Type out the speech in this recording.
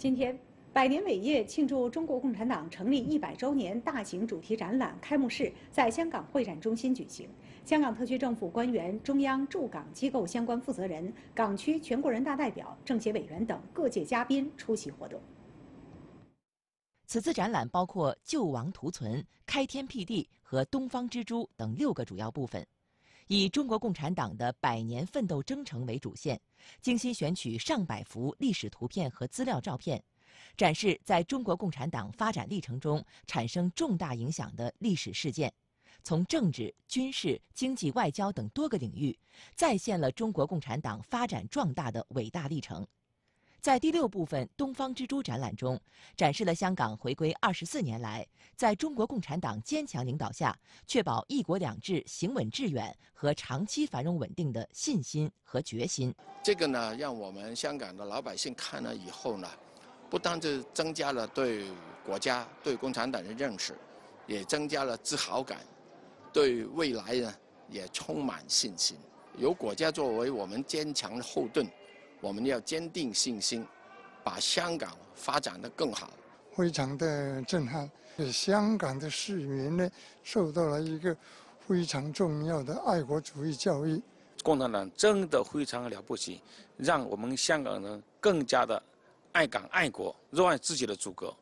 今天，百年伟业庆祝中国共产党成立一百周年大型主题展览开幕式在香港会展中心举行。香港特区政府官员、中央驻港机构相关负责人、港区全国人大代表、政协委员等各界嘉宾出席活动。此次展览包括救亡图存、开天辟地和东方之珠等六个主要部分。以中国共产党的百年奋斗征程为主线，精心选取上百幅历史图片和资料照片，展示在中国共产党发展历程中产生重大影响的历史事件，从政治、军事、经济、外交等多个领域，再现了中国共产党发展壮大的伟大历程。在第六部分“东方之珠”展览中，展示了香港回归二十四年来，在中国共产党坚强领导下，确保“一国两制”行稳致远和长期繁荣稳定的信心和决心。这个呢，让我们香港的老百姓看了以后呢，不单是增加了对国家、对共产党的认识，也增加了自豪感，对未来呢也充满信心。有国家作为我们坚强的后盾。我们要坚定信心，把香港发展的更好。非常的震撼，香港的市民呢，受到了一个非常重要的爱国主义教育。共产党真的非常了不起，让我们香港人更加的爱港爱国，热爱自己的祖国。